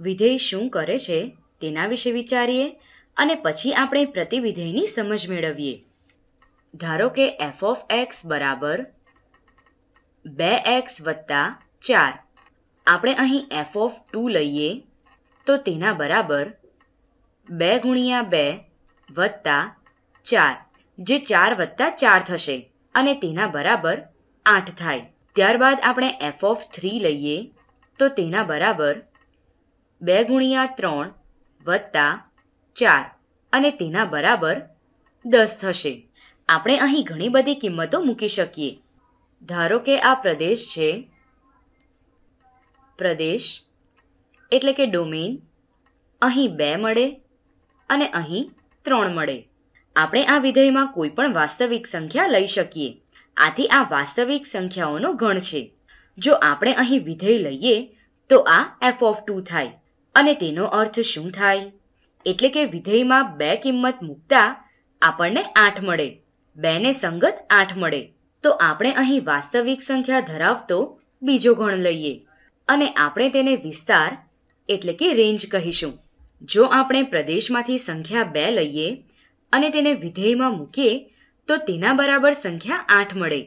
વિધેય શું કરે છે તેના વિશે વિચારીએ અને પછી આપણે પ્રતિવિધેયની સમજ મેળવીએ ધારો કે એફ ઓફ એક્સ બરાબર બે એક્સ વત્તા ચાર આપણે અહીં એફ ઓફ ટુ લઈએ તો તેના બરાબર બે ગુણ્યા બે વત્તા ચાર જે ચાર વત્તા ચાર થશે અને તેના બરાબર આઠ થાય ત્યારબાદ આપણે એફ ઓફ થ્રી લઈએ તો તેના બરાબર બે ગુણ્યા ત્રણ વત્તા ચાર અને તેના બરાબર દસ થશે આપણે અહીં ઘણી બધી કિંમતો મૂકી શકીએ ધારો કે આ પ્રદેશ છે પ્રદેશ એટલે કે ડોમેન અહીં બે મળે અને અહીં ત્રણ મળે આપણે આ વિધેયમાં કોઈ પણ વાસ્તવિક સંખ્યા લઈ શકીએ આથી આ વાસ્તવિક સંખ્યાઓનો ગણ છે જો આપણે અહીં વિધેય લઈએ તો આ એફ ઓફ ટુ થાય અને તેનો અર્થ શું થાય એટલે કે વિધેયમાં બે કિંમત મૂકતા આપણને આઠ મળે બેને સંગત આઠ મળે તો આપણે અહીં વાસ્તવિક સંખ્યા ધરાવતો બીજો ગણ લઈએ અને આપણે તેને વિસ્તાર એટલે કે રેન્જ કહીશું જો આપણે પ્રદેશમાંથી સંખ્યા બે લઈએ અને તેને વિધેયમાં મૂકીએ તો તેના બરાબર સંખ્યા આઠ મળે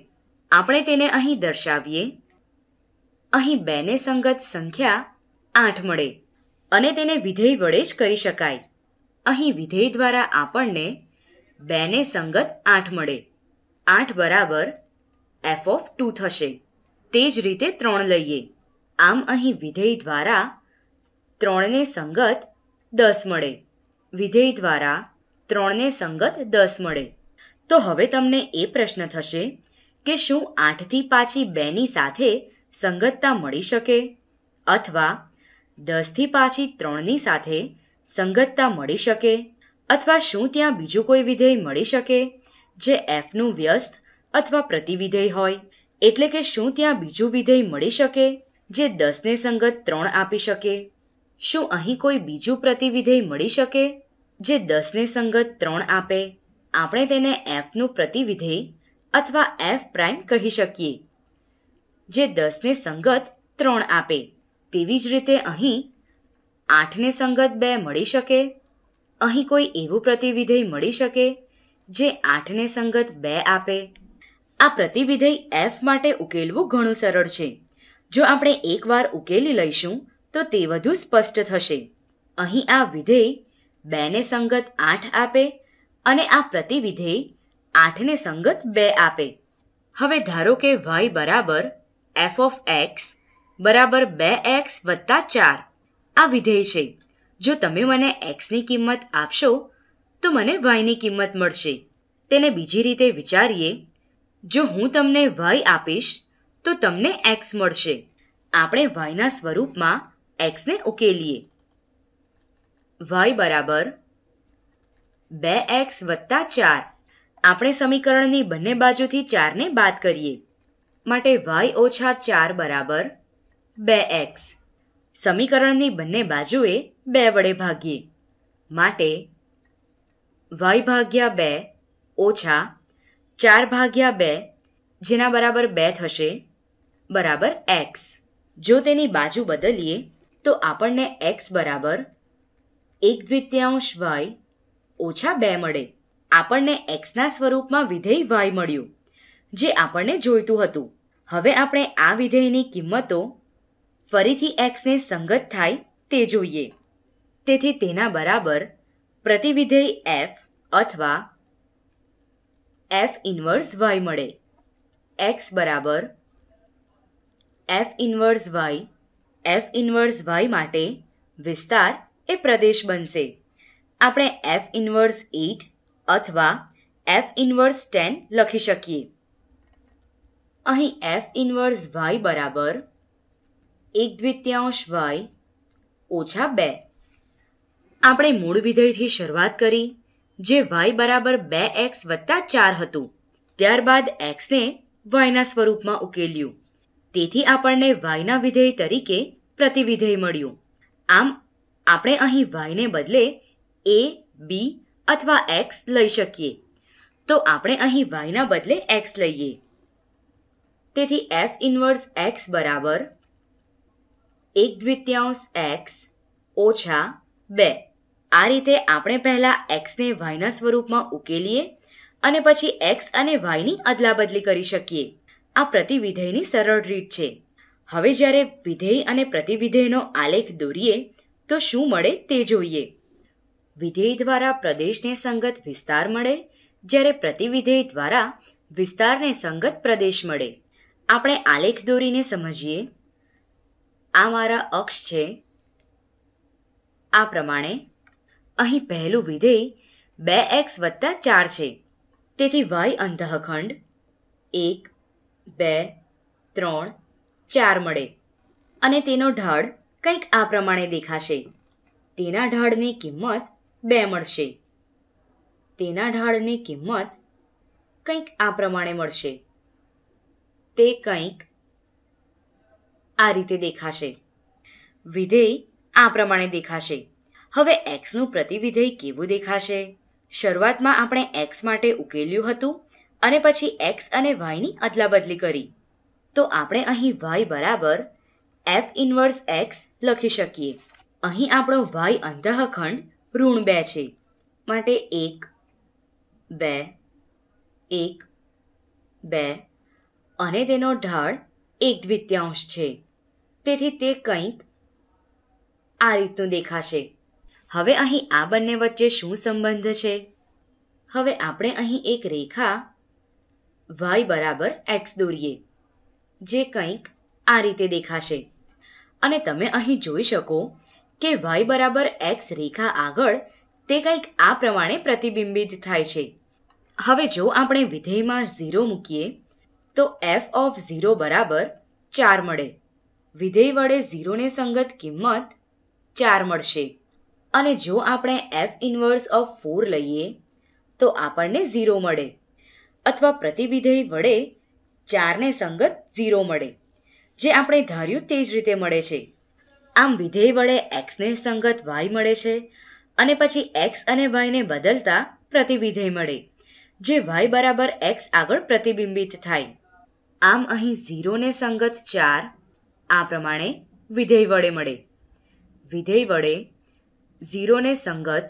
આપણે તેને અહીં દર્શાવીએ અહીં બેને સંગત સંખ્યા આઠ મળે અને તેને વિધેય વડે જ કરી શકાય અહીં વિધેય દ્વારા આપણને બેને સંગત આઠ મળે આઠ બરાબર એફ ઓફ ટુ થશે તે જ રીતે ત્રણ લઈએ આમ અહીં વિધેય દ્વારા ત્રણને સંગત દસ મળે વિધેય દ્વારા ત્રણને સંગત દસ મળે તો હવે તમને એ પ્રશ્ન થશે કે શું આઠથી પાછી બેની સાથે સંગતતા મળી શકે અથવા દસથી પાછી ત્રણની સાથે સંગતતા મળી શકે અથવા શું ત્યાં બીજું કોઈ વિધેય મળી શકે જે એફનું વ્યસ્ત અથવા પ્રતિવિધેય હોય એટલે કે શું ત્યાં બીજું વિધેય મળી શકે જે દસને સંગત ત્રણ આપી શકે શું અહીં કોઈ બીજું પ્રતિવિધેય મળી શકે જે દસને સંગત ત્રણ આપે આપણે તેને એફનું પ્રતિવિધેય અથવા એફ પ્રાઇમ કહી શકીએ જે દસને સંગત ત્રણ આપે તેવી જ રીતે અહીં આઠને સંગત બે મળી શકે અહીં કોઈ એવું પ્રતિવિધેય મળી શકે જે આઠને સંગત બે આપે આ પ્રતિવિધેય એફ માટે ઉકેલવું ઘણું સરળ છે જો આપણે એકવાર ઉકેલી લઈશું તો તે વધુ સ્પષ્ટ થશે અહીં આ વિધેય બેને સંગત આઠ આપે અને આ પ્રતિવિધેય આઠને સંગત બે આપે હવે ધારો કે વાય બરાબર એફ ઓફ એક્સ બરાબર બે એક્સ વત્તા ચાર આ વિધેય છે જો તમે મને એક્સની કિંમત આપશો તો મને વાયની કિંમત મળશે તેને બીજી રીતે વિચારીએ જો હું તમને વાય આપીશ તો તમને એક્સ મળશે આપણે વાયના સ્વરૂપમાં એક્સને ઉકેલીએ વાય બરાબર બે એક્સ વત્તા ચાર આપણે સમીકરણની બંને બાજુથી ચારને બાદ કરીએ માટે વાય ઓછા ચાર બરાબર બે એક્સ સમીકરણની બંને બાજુએ બે વડે ભાગીએ માટે વાય ભાગ્યા બે ઓછા ચાર ભાગ્યા બે જેના બરાબર બે થશે બરાબર એક્સ જો તેની બાજુ બદલીએ તો આપણને એક્સ બરાબર એક દ્વિતીયાંશ વાય ઓછા બે મળે આપણને એક્સના સ્વરૂપમાં વિધેય વાય મળ્યું જે આપણને જોઈતું હતું હવે આપણે આ વિધેયની કિંમતો ફરીથી એક્સને સંગત થાય તે જોઈએ તેથી તેના બરાબર પ્રતિવિધેય એફ અથવા એફ ઇન્વર્સ વાય મળે એક્સ બરાબર F inverse Y F inverse Y માટે વિસ્તાર એ પ્રદેશ બનશે આપણે એફ ઇન્વર્સ એટ અથવા એફ ઇન્વર્સ ટેન લખી શકીએ અહીં એફ ઇન્વર્સ વાય બરાબર એક દ્વિત્યાંશ વાય ઓછા બે આપણે મૂળ વિધેયથી શરૂઆત કરી જે વાય બરાબર બે એક્સ વત્તા ચાર હતું ત્યારબાદ એક્સને વાયના સ્વરૂપમાં ઉકેલ્યું તેથી આપણને વાયના વિધેય તરીકે પ્રતિવિધેય મળ્યું આમ આપણે અહીં વાયને બદલે એ બી અથવા એક્સ લઈ શકીએ તો આપણે અહીં વાયના બદલે એક્સ લઈએ તેથી એફ ઇન્વર્સ એક્સ બરાબર એક દ્વિતીયાંશ એક્સ ઓછા બે આ રીતે આપણે પહેલાં એક્સને વાયના સ્વરૂપમાં ઉકેલીએ અને પછી એક્સ અને વાયની અદલાબદલી કરી શકીએ આ પ્રતિવિધેયની સરળ રીત છે હવે જ્યારે વિધેય અને પ્રતિવિધેયનો આલેખ દોરીએ તો શું મળે તે જોઈએ વિધેય દ્વારા પ્રદેશને સંગત વિસ્તાર મળે જ્યારે પ્રતિવિધેય દ્વારા વિસ્તારને સંગત પ્રદેશ મળે આપણે આલેખ દોરીને સમજીએ આ મારા અક્ષ છે આ પ્રમાણે અહીં પહેલું વિધેય બે એક્સ વત્તા ચાર છે તેથી વાય અંતઃખંડ એક બે ત્રણ ચાર મળે અને તેનો ઢાળ કંઈક આ પ્રમાણે દેખાશે તેના ઢાળની કિંમત બે મળશે તેના ઢાળની કિંમત કંઈક આ પ્રમાણે મળશે તે કંઈક આ રીતે દેખાશે વિધેય આ પ્રમાણે દેખાશે હવે એક્સનું પ્રતિવિધેય કેવું દેખાશે શરૂઆતમાં આપણે એક્સ માટે ઉકેલ્યું હતું અને પછી એક્સ અને વાયની અદલાબદલી કરી તો આપણે અહીં વાય બરાબર એફ ઇન્વર્સ એક્સ લખી શકીએ અહીં આપણો વાય અંતઃખંડ ઋણ બે છે માટે એક બે એક બે અને તેનો ઢાળ એક દ્વિત્યાંશ છે તેથી તે કંઈક આ રીતનું દેખાશે હવે અહીં આ બંને વચ્ચે શું સંબંધ છે હવે આપણે અહીં એક રેખા વાય બરાબર એક્સ દોરીએ જે કંઈક આ રીતે દેખાશે અને તમે અહીં જોઈ શકો કે વાય બરાબર એક્સ રેખા આગળ તે કંઈક આ પ્રમાણે પ્રતિબિંબિત થાય છે હવે જો આપણે વિધેયમાં ઝીરો મૂકીએ તો એફ ઓફ ઝીરો બરાબર ચાર મળે વિધેય વડે ઝીરોને સંગત કિંમત ચાર મળશે અને જો આપણે એફ ઇન્વર્સ ઓફ ફોર લઈએ તો આપણને ઝીરો મળે અથવા પ્રતિવિધેય વડે ચારને સંગત ઝીરો મળે જે આપણે ધાર્યું તે જ રીતે મળે છે આમ વિધેય વડે એક્સને સંગત વાય મળે છે અને પછી એક્સ અને વાયને બદલતા પ્રતિવિધેય મળે જે વાય બરાબર એક્સ આગળ પ્રતિબિંબિત થાય આમ અહીં ઝીરોને સંગત ચાર આ પ્રમાણે વિધેય વડે મળે વિધેય વડે ઝીરોને સંગત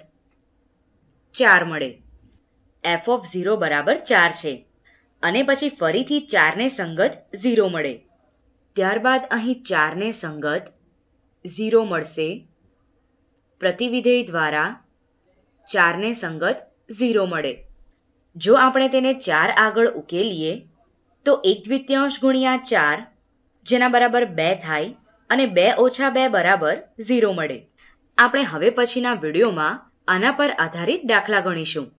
ચાર મળે એફ ઓફ ઝીરો બરાબર ચાર છે અને પછી ફરીથી ચારને સંગત ઝીરો મળે ત્યારબાદ અહીં ચારને સંગત ઝીરો મળશે પ્રતિવિધેય દ્વારા ચારને સંગત ઝીરો મળે જો આપણે તેને ચાર આગળ ઉકેલીએ તો એક દ્વિતીયાંશ ગુણ્યા ચાર જેના બરાબર બે થાય અને બે ઓછા બે બરાબર ઝીરો મળે આપણે હવે પછીના વિડીયોમાં આના પર આધારિત દાખલા ગણીશું